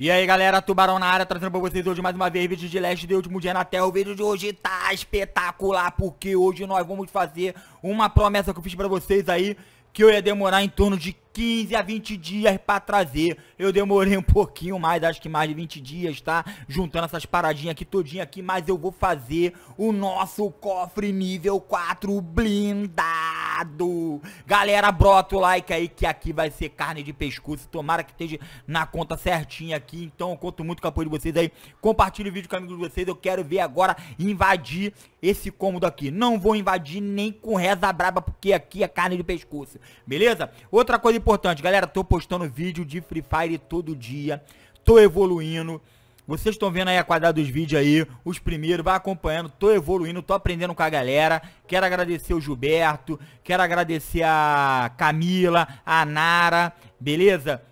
E aí galera, Tubarão na área, trazendo pra vocês hoje mais uma vez vídeo de Leste de Último Dia na Terra. O vídeo de hoje tá espetacular, porque hoje nós vamos fazer uma promessa que eu fiz pra vocês aí, que eu ia demorar em torno de 15 a 20 dias para trazer. Eu demorei um pouquinho mais, acho que mais de 20 dias, tá? Juntando essas paradinhas aqui todinha aqui, mas eu vou fazer o nosso cofre nível 4 blindado. Galera, brota o like aí que aqui vai ser carne de pescoço. Tomara que esteja na conta certinha aqui. Então eu conto muito com o apoio de vocês aí. Compartilhe o vídeo com amigos de vocês. Eu quero ver agora invadir esse cômodo aqui. Não vou invadir nem com reza braba, porque aqui é carne de pescoço. Beleza? Outra coisa importante, galera, tô postando vídeo de Free Fire todo dia, tô evoluindo. Vocês estão vendo aí a quadrada dos vídeos aí, os primeiros, vai acompanhando, tô evoluindo, tô aprendendo com a galera. Quero agradecer o Gilberto, quero agradecer a Camila, a Nara, beleza?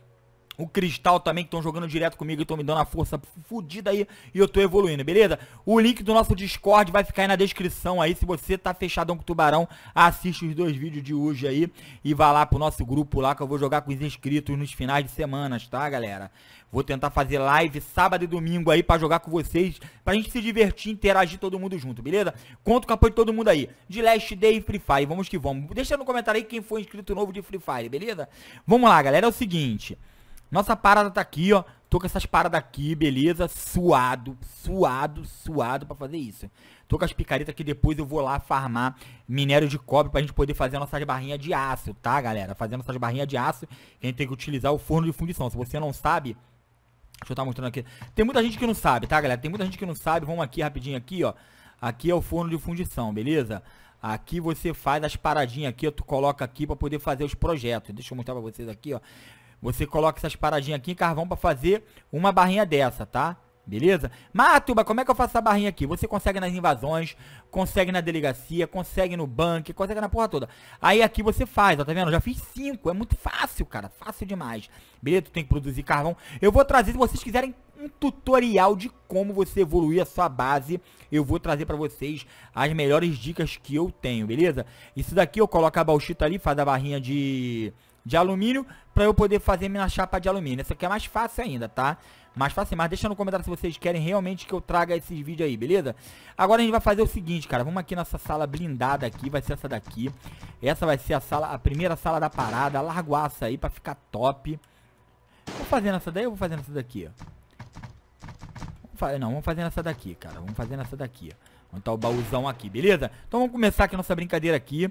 o Cristal também, que estão jogando direto comigo e estão me dando a força fodida aí e eu tô evoluindo, beleza? O link do nosso Discord vai ficar aí na descrição aí, se você tá fechadão com o Tubarão, assiste os dois vídeos de hoje aí e vá lá pro nosso grupo lá que eu vou jogar com os inscritos nos finais de semanas, tá, galera? Vou tentar fazer live sábado e domingo aí para jogar com vocês, pra gente se divertir, interagir todo mundo junto, beleza? Conto com o apoio de todo mundo aí. De Last Day e Free Fire, vamos que vamos. Deixa no comentário aí quem foi inscrito novo de Free Fire, beleza? Vamos lá, galera, é o seguinte, nossa parada tá aqui, ó. Tô com essas paradas aqui, beleza? Suado, suado, suado pra fazer isso. Tô com as picaretas que depois eu vou lá farmar minério de cobre pra gente poder fazer nossas barrinhas de aço, tá, galera? Fazendo nossas barrinhas de aço, a gente tem que utilizar o forno de fundição. Se você não sabe, deixa eu estar tá mostrando aqui. Tem muita gente que não sabe, tá, galera? Tem muita gente que não sabe. Vamos aqui rapidinho aqui, ó. Aqui é o forno de fundição, beleza? Aqui você faz as paradinhas aqui, ó, tu coloca aqui para poder fazer os projetos. Deixa eu mostrar para vocês aqui, ó. Você coloca essas paradinhas aqui em carvão para fazer uma barrinha dessa, tá? Beleza? Matuba, como é que eu faço essa barrinha aqui? Você consegue nas invasões, consegue na delegacia, consegue no banco, consegue na porra toda. Aí aqui você faz, ó, tá vendo? Eu já fiz cinco, é muito fácil, cara, fácil demais. Beleza? Tu tem que produzir carvão. Eu vou trazer, se vocês quiserem um tutorial de como você evoluir a sua base, eu vou trazer pra vocês as melhores dicas que eu tenho, beleza? Isso daqui eu coloco a bauxita ali, faz a barrinha de de alumínio para eu poder fazer minha chapa de alumínio. Essa aqui é mais fácil ainda, tá? Mais fácil, mas deixa no comentário se vocês querem realmente que eu traga esses vídeos aí, beleza? Agora a gente vai fazer o seguinte, cara. Vamos aqui nessa sala blindada aqui, vai ser essa daqui. Essa vai ser a sala, a primeira sala da parada. Largoaça aí pra ficar top. Vou fazer nessa daí ou vou fazer nessa daqui, Não, vamos fazer nessa daqui, cara. Vamos fazer nessa daqui, Vamos o baúzão aqui, beleza? Então vamos começar aqui a nossa brincadeira aqui.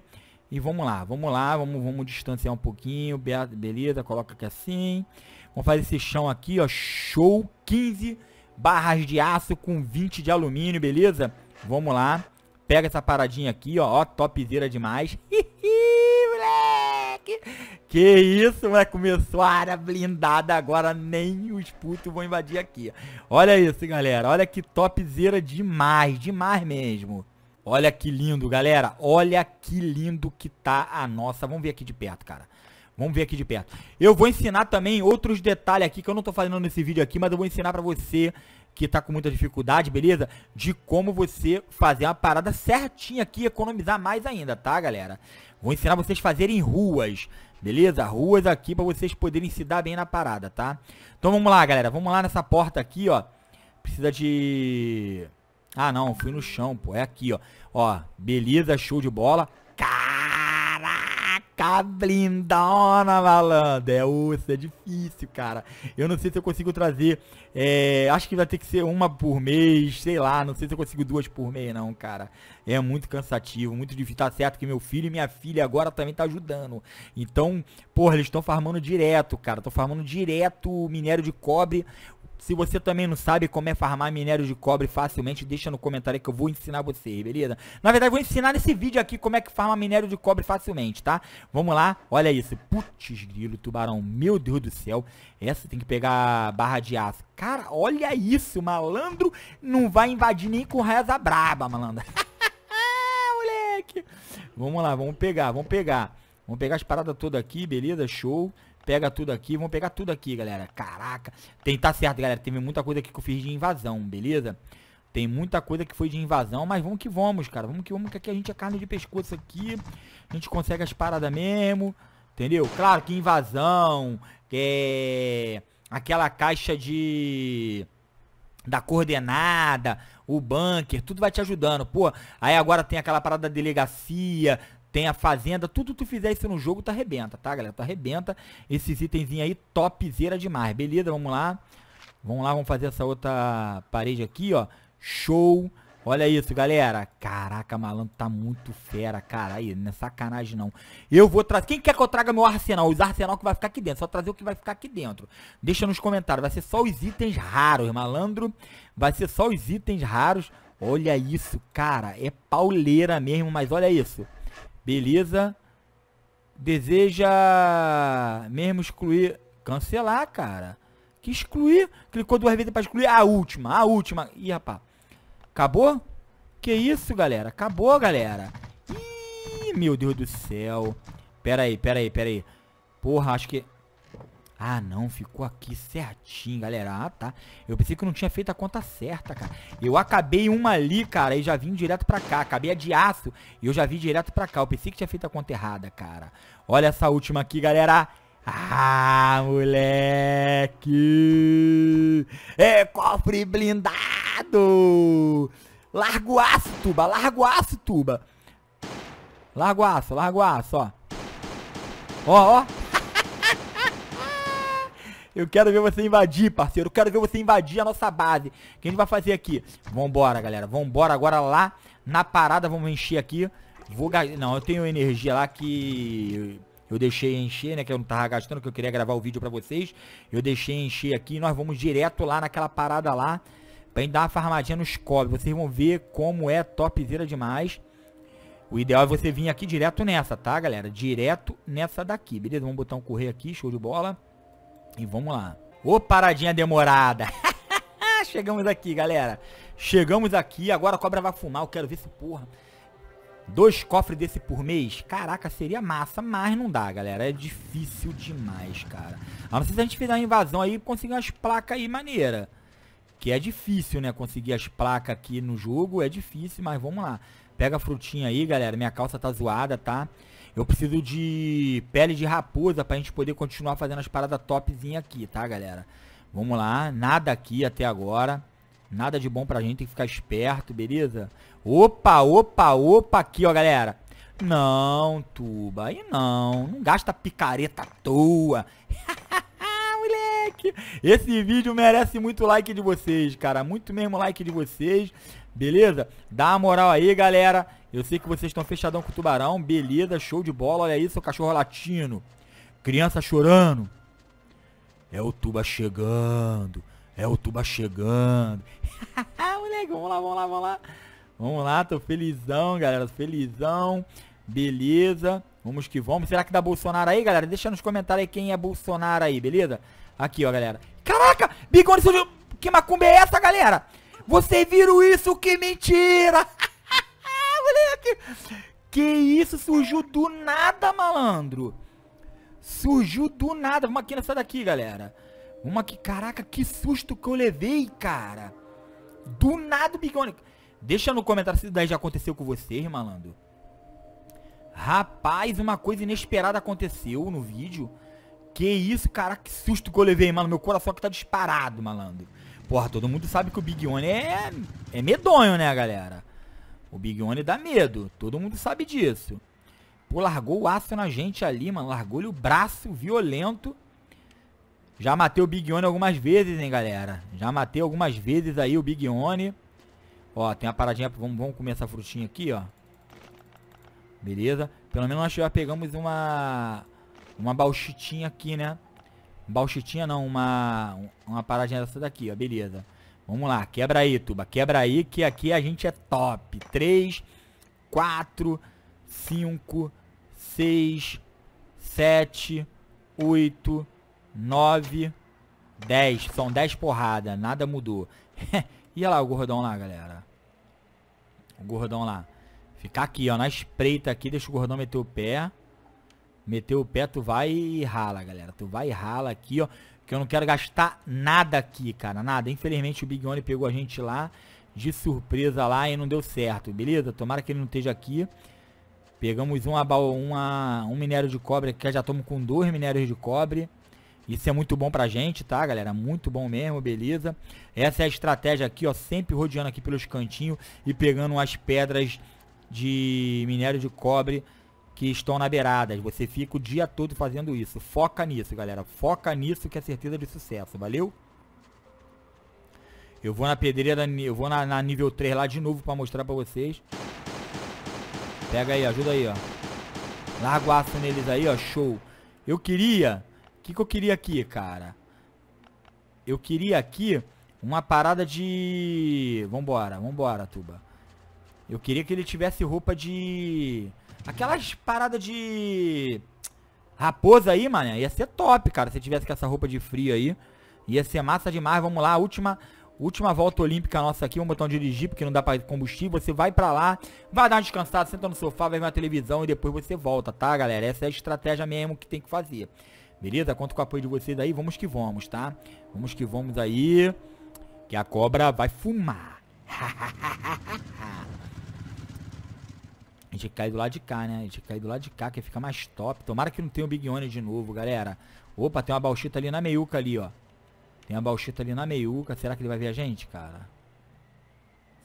E vamos lá, vamos lá, vamos, vamos distanciar um pouquinho, beleza, coloca aqui assim. Vamos fazer esse chão aqui, ó, show, 15 barras de aço com 20 de alumínio, beleza? Vamos lá, pega essa paradinha aqui, ó, ó, topzera demais. moleque! Que isso, moleque, começou a área blindada, agora nem os putos vão invadir aqui. Olha isso, galera, olha que topzera demais, demais mesmo. Olha que lindo, galera. Olha que lindo que tá a nossa. Vamos ver aqui de perto, cara. Vamos ver aqui de perto. Eu vou ensinar também outros detalhes aqui que eu não tô fazendo nesse vídeo aqui, mas eu vou ensinar pra você que tá com muita dificuldade, beleza? De como você fazer uma parada certinha aqui economizar mais ainda, tá, galera? Vou ensinar vocês a fazerem ruas, beleza? Ruas aqui pra vocês poderem se dar bem na parada, tá? Então vamos lá, galera. Vamos lá nessa porta aqui, ó. Precisa de... Ah, não, fui no chão, pô. É aqui, ó. Ó, beleza, show de bola. Caraca, blindona, malandro. É osso, é difícil, cara. Eu não sei se eu consigo trazer. É, acho que vai ter que ser uma por mês, sei lá. Não sei se eu consigo duas por mês, não, cara. É muito cansativo, muito difícil. Tá certo que meu filho e minha filha agora também tá ajudando. Então, porra, eles estão farmando direto, cara. Estão farmando direto o minério de cobre, se você também não sabe como é farmar minério de cobre facilmente, deixa no comentário que eu vou ensinar vocês, beleza? Na verdade, vou ensinar nesse vídeo aqui como é que farma minério de cobre facilmente, tá? Vamos lá, olha isso. Putz, grilo, tubarão, meu Deus do céu. Essa tem que pegar barra de aço. Cara, olha isso, malandro não vai invadir nem com reza braba, malandro. moleque. Vamos lá, vamos pegar, vamos pegar. Vamos pegar as paradas todas aqui, beleza? Show pega tudo aqui, vamos pegar tudo aqui, galera. Caraca, tem tá certo, galera, teve muita coisa aqui que eu fiz de invasão, beleza? Tem muita coisa que foi de invasão, mas vamos que vamos, cara. Vamos que vamos, que aqui a gente é carne de pescoço aqui. A gente consegue as paradas mesmo, entendeu? Claro que invasão, é... Aquela caixa de... Da coordenada, o bunker, tudo vai te ajudando. Pô, aí agora tem aquela parada da delegacia, tem a fazenda, tudo que tu fizer isso no jogo, tu arrebenta, tá, galera? Tu arrebenta esses itenzinhos aí, topzera demais, beleza? Vamos lá. Vamos lá, vamos fazer essa outra parede aqui, ó. Show. Olha isso, galera. Caraca, malandro, tá muito fera, cara. Aí, não é sacanagem, não. Eu vou trazer... Quem quer que eu traga meu arsenal? Os arsenal que vai ficar aqui dentro. Só trazer o que vai ficar aqui dentro. Deixa nos comentários. Vai ser só os itens raros, malandro. Vai ser só os itens raros. Olha isso, cara. É pauleira mesmo, mas olha isso. Beleza? Deseja mesmo excluir. Cancelar, cara. Que excluir? Clicou duas vezes para excluir a última. A última. Ih, rapaz. Acabou? Que isso, galera? Acabou, galera. Ih, meu Deus do céu. Pera aí, pera aí, pera aí. Porra, acho que... Ah, não, ficou aqui certinho, galera. Ah, tá. Eu pensei que eu não tinha feito a conta certa, cara. Eu acabei uma ali, cara, e já vim direto pra cá. Acabei a de aço e eu já vim direto pra cá. Eu pensei que tinha feito a conta errada, cara. Olha essa última aqui, galera. Ah, moleque! É cofre blindado! Largo aço, tuba! Largo aço, tuba! Largo aço, largo aço, ó. Ó, ó, eu quero ver você invadir, parceiro. Eu quero ver você invadir a nossa base. O que a gente vai fazer aqui? Vambora, galera. Vambora agora lá na parada. Vamos encher aqui. Vou Não, eu tenho energia lá que eu deixei encher, né? Que eu não tava gastando, que eu queria gravar o vídeo pra vocês. Eu deixei encher aqui. Nós vamos direto lá naquela parada lá. Pra gente dar uma farmadinha nos cobres. Vocês vão ver como é topzera demais. O ideal é você vir aqui direto nessa, tá, galera? Direto nessa daqui, beleza? Vamos botar um correr aqui, show de bola. E vamos lá. Ô, paradinha demorada. Chegamos aqui, galera. Chegamos aqui. Agora a cobra vai fumar. Eu quero ver se porra. Dois cofres desse por mês? Caraca, seria massa, mas não dá, galera. É difícil demais, cara. A não ser se a gente fizer uma invasão aí e conseguir umas placas aí maneira. Que é difícil, né? Conseguir as placas aqui no jogo é difícil, mas vamos lá. Pega a frutinha aí, galera. Minha calça tá zoada, tá? Tá? Eu preciso de pele de raposa pra gente poder continuar fazendo as paradas topzinha aqui, tá, galera? Vamos lá, nada aqui até agora. Nada de bom pra gente, tem que ficar esperto, beleza? Opa, opa, opa, aqui, ó, galera. Não, Tuba, aí não. Não gasta picareta à toa. moleque. Esse vídeo merece muito like de vocês, cara. Muito mesmo like de vocês, beleza? Dá uma moral aí, galera. Eu sei que vocês estão fechadão com o tubarão. Beleza, show de bola. Olha isso, o cachorro latino. Criança chorando. É o tuba chegando. É o tuba chegando. Moleque, vamos lá, vamos lá, vamos lá. Vamos lá, tô felizão, galera. Felizão. Beleza. Vamos que vamos. Será que dá Bolsonaro aí, galera? Deixa nos comentários aí quem é Bolsonaro aí, beleza? Aqui, ó, galera. Caraca! Bigode Que macumba é essa, galera? Você viram isso? Que mentira! moleque! Que isso, surgiu do nada, malandro! Surgiu do nada. Vamos aqui nessa daqui, galera. Vamos aqui. Caraca, que susto que eu levei, cara. Do nada, Bigone. Deixa no comentário se daí já aconteceu com vocês, malandro. Rapaz, uma coisa inesperada aconteceu no vídeo. Que isso, cara, que susto que eu levei, mano. Meu coração que tá disparado, malandro. Porra, todo mundo sabe que o Big One é, é medonho, né, galera? O Big One dá medo, todo mundo sabe disso. Pô, largou o aço na gente ali, mano. Largou-lhe o braço violento. Já matei o Big One algumas vezes, hein, galera. Já matei algumas vezes aí o Big One. Ó, tem uma paradinha. Vamos, vamos comer essa frutinha aqui, ó. Beleza? Pelo menos nós já pegamos uma... Uma bauchitinha aqui, né? Bauchitinha não, uma... Uma paradinha dessa daqui, ó. Beleza. Vamos lá, quebra aí, Tuba. Quebra aí que aqui a gente é top. 3, 4, 5, 6, 7, 8, 9, 10. São 10 porradas, nada mudou. e olha lá o gordão lá, galera. O gordão lá. Ficar aqui, ó, na espreita aqui, deixa o gordão meter o pé. Meteu o pé, tu vai e rala, galera. Tu vai e rala aqui, ó que eu não quero gastar nada aqui, cara, nada. Infelizmente o Big One pegou a gente lá de surpresa lá e não deu certo, beleza? Tomara que ele não esteja aqui. Pegamos uma, uma, um minério de cobre aqui, já estamos com dois minérios de cobre. Isso é muito bom pra gente, tá, galera? Muito bom mesmo, beleza? Essa é a estratégia aqui, ó, sempre rodeando aqui pelos cantinhos e pegando as pedras de minério de cobre que estão na beirada. Você fica o dia todo fazendo isso. Foca nisso, galera. Foca nisso que é certeza de sucesso. Valeu? Eu vou na pedreira, eu vou na, na nível 3 lá de novo pra mostrar pra vocês. Pega aí, ajuda aí, ó. Larga o aço neles aí, ó. Show. Eu queria... O que, que eu queria aqui, cara? Eu queria aqui uma parada de... Vambora, vambora, Tuba. Eu queria que ele tivesse roupa de... Aquelas paradas de raposa aí, mano, ia ser top, cara, se tivesse com essa roupa de frio aí. Ia ser massa demais, vamos lá, última... Última volta olímpica nossa aqui, vamos botar um dirigir porque não dá pra combustível. Você vai pra lá, vai dar um descansado, senta no sofá, vai ver uma televisão e depois você volta, tá, galera? Essa é a estratégia mesmo que tem que fazer. Beleza? Conto com o apoio de vocês aí, vamos que vamos, tá? Vamos que vamos aí, que a cobra vai fumar. gente cai do lado de cá, né? A gente cai do lado de cá, que fica mais top. Tomara que não tenha o Big One de novo, galera. Opa, tem uma bauxita ali na meiuca ali, ó. Tem uma bauxita ali na meiuca. Será que ele vai ver a gente, cara?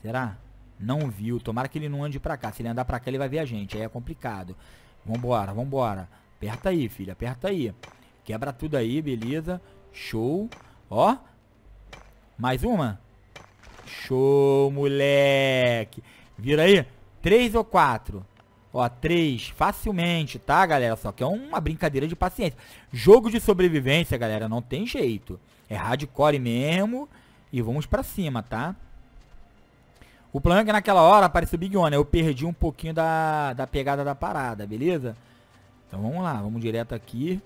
Será? Não viu. Tomara que ele não ande pra cá. Se ele andar pra cá, ele vai ver a gente. Aí é complicado. Vambora, vambora. Aperta aí, filha. Aperta aí. Quebra tudo aí, beleza. Show. Ó. Mais uma. Show, moleque. Vira aí. Três ou quatro? Ó, três. Facilmente, tá, galera? Só que é uma brincadeira de paciência. Jogo de sobrevivência, galera, não tem jeito. É hardcore mesmo. E vamos pra cima, tá? O problema é que naquela hora apareceu Big One. Né? Eu perdi um pouquinho da, da pegada da parada, beleza? Então vamos lá, vamos direto aqui.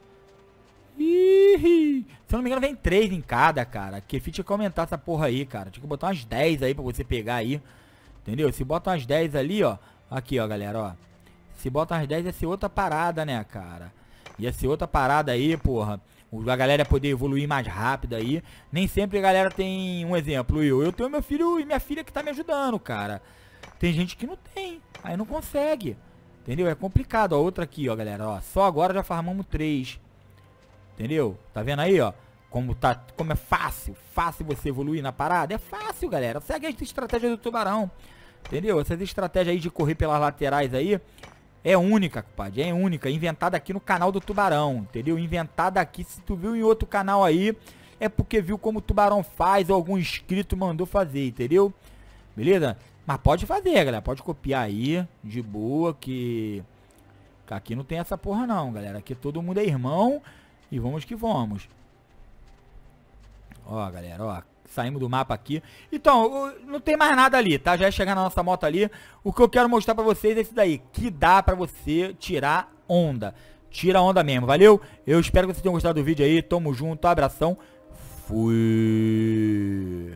Ih, se eu não me engano, vem três em cada, cara. Que ficha que aumentar essa porra aí, cara. Tinha que botar umas 10 aí pra você pegar aí. Entendeu? Se bota umas 10 ali, ó. Aqui, ó, galera, ó. Se bota umas 10 ia ser outra parada, né, cara? Ia ser outra parada aí, porra. A galera poder evoluir mais rápido aí. Nem sempre a galera tem um exemplo. Eu, eu tenho meu filho e minha filha que tá me ajudando, cara. Tem gente que não tem. Aí não consegue. Entendeu? É complicado. Ó, outra aqui, ó, galera. Ó, só agora já farmamos três. Entendeu? Tá vendo aí, ó? Como, tá, como é fácil, fácil você evoluir na parada. É fácil, galera. Segue a estratégia do tubarão. Entendeu? Essa estratégia aí de correr pelas laterais aí é única, compadre. É única. Inventada aqui no canal do tubarão. Entendeu? Inventada aqui. Se tu viu em outro canal aí, é porque viu como o tubarão faz ou algum inscrito mandou fazer, entendeu? Beleza? Mas pode fazer, galera. Pode copiar aí, de boa, que... Aqui não tem essa porra não, galera. Aqui todo mundo é irmão e vamos que vamos. Ó, galera, ó. Saímos do mapa aqui. Então, não tem mais nada ali, tá? Já é chegar na nossa moto ali. O que eu quero mostrar pra vocês é esse daí. Que dá pra você tirar onda. Tira onda mesmo, valeu? Eu espero que vocês tenham gostado do vídeo aí. Tamo junto, abração. Fui.